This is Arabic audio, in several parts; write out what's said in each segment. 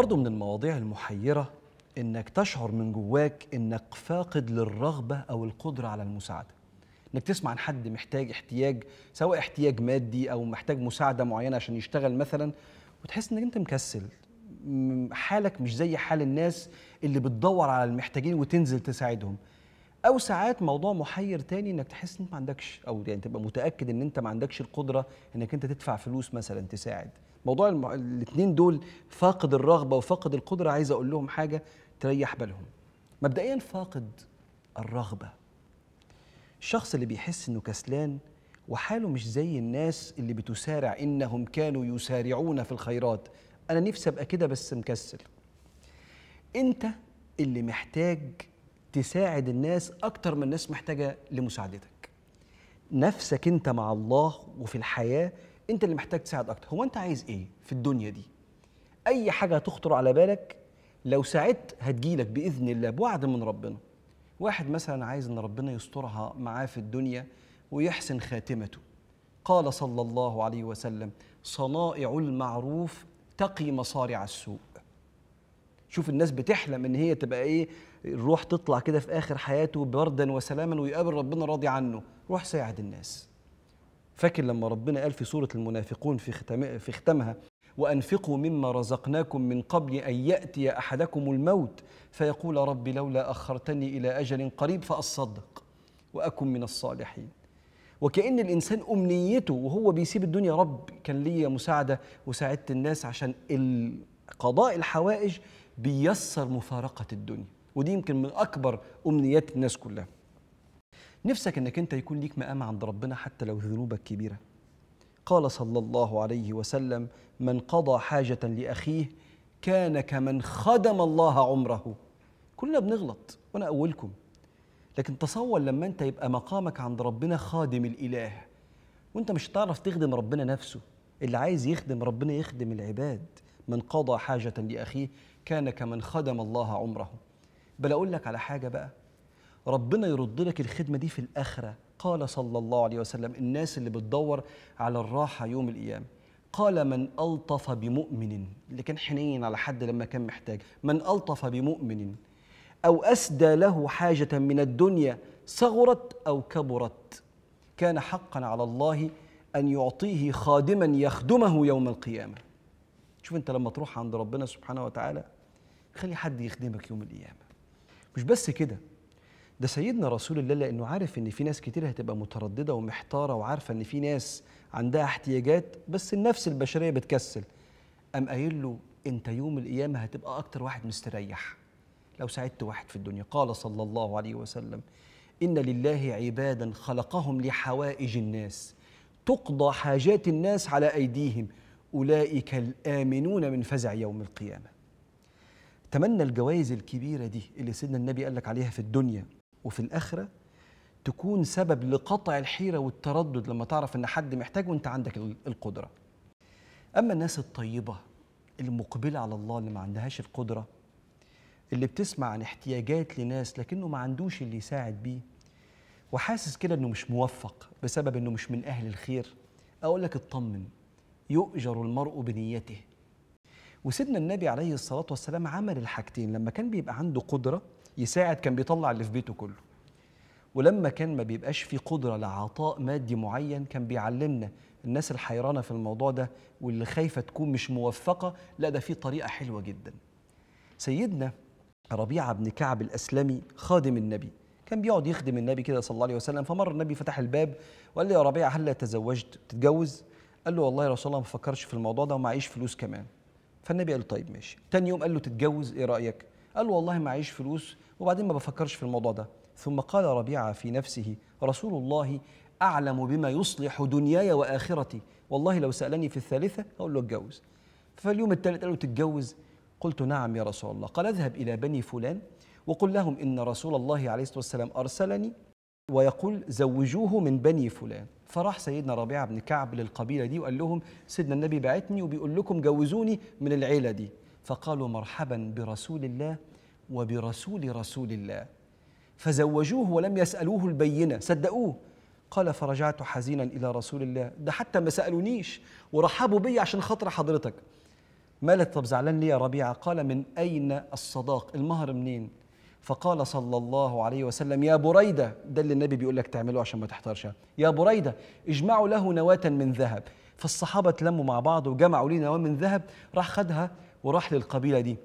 برضو من المواضيع المحيرة انك تشعر من جواك انك فاقد للرغبة او القدرة على المساعدة انك تسمع عن حد محتاج احتياج سواء احتياج مادي او محتاج مساعدة معينة عشان يشتغل مثلا وتحس انك انت مكسل حالك مش زي حال الناس اللي بتدور على المحتاجين وتنزل تساعدهم او ساعات موضوع محير تاني انك تحس ان انت ما عندكش او يعني تبقى متاكد ان انت ما عندكش القدره انك انت تدفع فلوس مثلا تساعد موضوع الاثنين دول فاقد الرغبه وفاقد القدره عايز اقول لهم حاجه تريح بالهم مبدئيا فاقد الرغبه الشخص اللي بيحس انه كسلان وحاله مش زي الناس اللي بتسارع انهم كانوا يسارعون في الخيرات انا نفسي ابقى كده بس مكسل انت اللي محتاج تساعد الناس اكتر من الناس محتاجه لمساعدتك نفسك انت مع الله وفي الحياه انت اللي محتاج تساعد اكتر هو انت عايز ايه في الدنيا دي اي حاجه تخطر على بالك لو ساعدت هتجيلك باذن الله بوعد من ربنا واحد مثلا عايز ان ربنا يسترها معاه في الدنيا ويحسن خاتمته قال صلى الله عليه وسلم صنائع المعروف تقي مصارع السوء شوف الناس بتحلم ان هي تبقى ايه الروح تطلع كده في اخر حياته بردا وسلاما ويقابل ربنا راضي عنه روح ساعد الناس فاكر لما ربنا قال في سورة المنافقون في, ختم في ختمها وأنفقوا مما رزقناكم من قبل أن يأتي أحدكم الموت فيقول رب لولا أخرتني إلى أجل قريب فأصدق وأكن من الصالحين وكأن الإنسان أمنيته وهو بيسيب الدنيا رب كان ليا مساعدة وساعدت الناس عشان قضاء الحوائج بيسر مفارقة الدنيا ودي يمكن من أكبر أمنيات الناس كلها نفسك انك انت يكون ليك مقام عند ربنا حتى لو ذنوبك كبيره قال صلى الله عليه وسلم من قضى حاجه لاخيه كان كمن خدم الله عمره كلنا بنغلط وانا اولكم لكن تصور لما انت يبقى مقامك عند ربنا خادم الاله وانت مش هتعرف تخدم ربنا نفسه اللي عايز يخدم ربنا يخدم العباد من قضى حاجه لاخيه كان كمن خدم الله عمره بل اقول لك على حاجه بقى ربنا يرد لك الخدمة دي في الآخرة قال صلى الله عليه وسلم الناس اللي بتدور على الراحة يوم القيامة قال من ألطف بمؤمن اللي كان حنين على حد لما كان محتاج من ألطف بمؤمن أو أسدى له حاجة من الدنيا صغرت أو كبرت كان حقا على الله أن يعطيه خادما يخدمه يوم القيامة شوف أنت لما تروح عند ربنا سبحانه وتعالى خلي حد يخدمك يوم القيامة مش بس كده ده سيدنا رسول الله لانه عارف ان في ناس كتير هتبقى متردده ومحتاره وعارفه ان في ناس عندها احتياجات بس النفس البشريه بتكسل قام قايل له انت يوم القيامه هتبقى اكتر واحد مستريح لو ساعدت واحد في الدنيا قال صلى الله عليه وسلم ان لله عبادا خلقهم لحوائج الناس تقضى حاجات الناس على ايديهم اولئك الامنون من فزع يوم القيامه تمنى الجوائز الكبيره دي اللي سيدنا النبي قال لك عليها في الدنيا وفي الاخره تكون سبب لقطع الحيره والتردد لما تعرف ان حد محتاج وانت عندك القدره اما الناس الطيبه المقبله على الله اللي ما عندهاش القدره اللي بتسمع عن احتياجات لناس لكنه ما عندوش اللي يساعد بيه وحاسس كده انه مش موفق بسبب انه مش من اهل الخير اقول لك اطمن يؤجر المرء بنيته وسيدنا النبي عليه الصلاه والسلام عمل الحاجتين لما كان بيبقى عنده قدره يساعد كان بيطلع اللي في بيته كله ولما كان ما بيبقاش في قدرة لعطاء مادي معين كان بيعلمنا الناس الحيرانة في الموضوع ده واللي خايفة تكون مش موفقة لا ده في طريقة حلوة جدا سيدنا ربيعة بن كعب الأسلمي خادم النبي كان بيقعد يخدم النبي كده صلى الله عليه وسلم فمر النبي فتح الباب وقال له يا ربيعة هل تزوجت تتجوز قال له والله يا رسول الله ما فكرش في الموضوع ده ومعيش فلوس كمان فالنبي قال له طيب ماشي تاني يوم قال له تتجوز ايه رايك قال له والله معيش فلوس وبعدين ما بفكرش في الموضوع ده ثم قال ربيعة في نفسه رسول الله أعلم بما يصلح دنياي وآخرتي والله لو سألني في الثالثة أقول له اتجوز فاليوم الثالث قال له تتجوز قلت نعم يا رسول الله قال اذهب إلى بني فلان وقل لهم إن رسول الله عليه الصلاة والسلام أرسلني ويقول زوجوه من بني فلان فراح سيدنا ربيعة بن كعب للقبيلة دي وقال لهم سيدنا النبي بعتني وبيقول لكم جوزوني من العيلة دي فقالوا مرحبا برسول الله وبرسول رسول الله فزوجوه ولم يسألوه البينة صدقوه قال فرجعت حزينا إلى رسول الله ده حتى ما سألونيش ورحبوا بي عشان خاطر حضرتك مالك طب زعلان ليه يا ربيعة قال من أين الصداق المهر منين فقال صلى الله عليه وسلم يا بريدة ده اللي النبي بيقول لك تعمله عشان ما تحتارش يا بريدة اجمعوا له نواة من ذهب فالصحابة تلموا مع بعض وجمعوا لي نواة من ذهب راح خدها وراح للقبيلة دي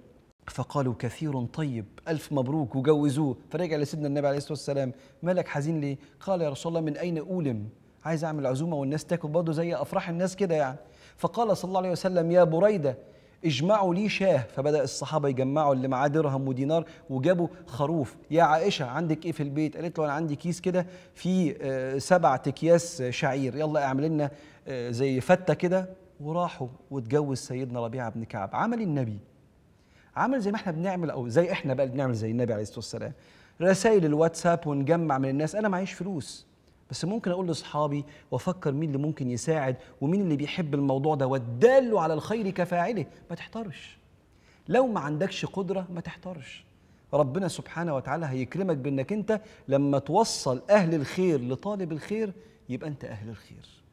فقالوا كثير طيب ألف مبروك وجوزوه فرجع لسيدنا النبي عليه الصلاة والسلام مالك حزين ليه قال يا رسول الله من أين أولم عايز أعمل عزومة والناس تاكل برضه زي أفراح الناس كده يعني فقال صلى الله عليه وسلم يا بريدة اجمعوا لي شاه فبدا الصحابه يجمعوا اللي معاه درهم ودينار وجابوا خروف يا عائشه عندك ايه في البيت قالت له انا عندي كيس كده فيه آه، سبع اكياس شعير يلا اعمل لنا آه، زي فته كده وراحوا واتجوز سيدنا ربيعه بن كعب عمل النبي عمل زي ما احنا بنعمل او زي احنا بقى بنعمل زي النبي عليه الصلاه والسلام رسائل الواتساب ونجمع من الناس انا معيش فلوس بس ممكن اقول لاصحابي وافكر مين اللي ممكن يساعد ومين اللي بيحب الموضوع ده وداله على الخير كفاعله ما تحترش لو ما عندكش قدره ما تحترش ربنا سبحانه وتعالى هيكرمك بانك انت لما توصل اهل الخير لطالب الخير يبقى انت اهل الخير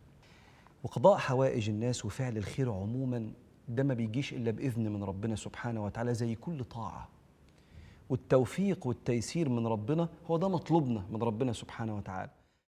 وقضاء حوائج الناس وفعل الخير عموما ده ما بيجيش إلا بإذن من ربنا سبحانه وتعالى زي كل طاعة والتوفيق والتيسير من ربنا هو ده مطلوبنا من ربنا سبحانه وتعالى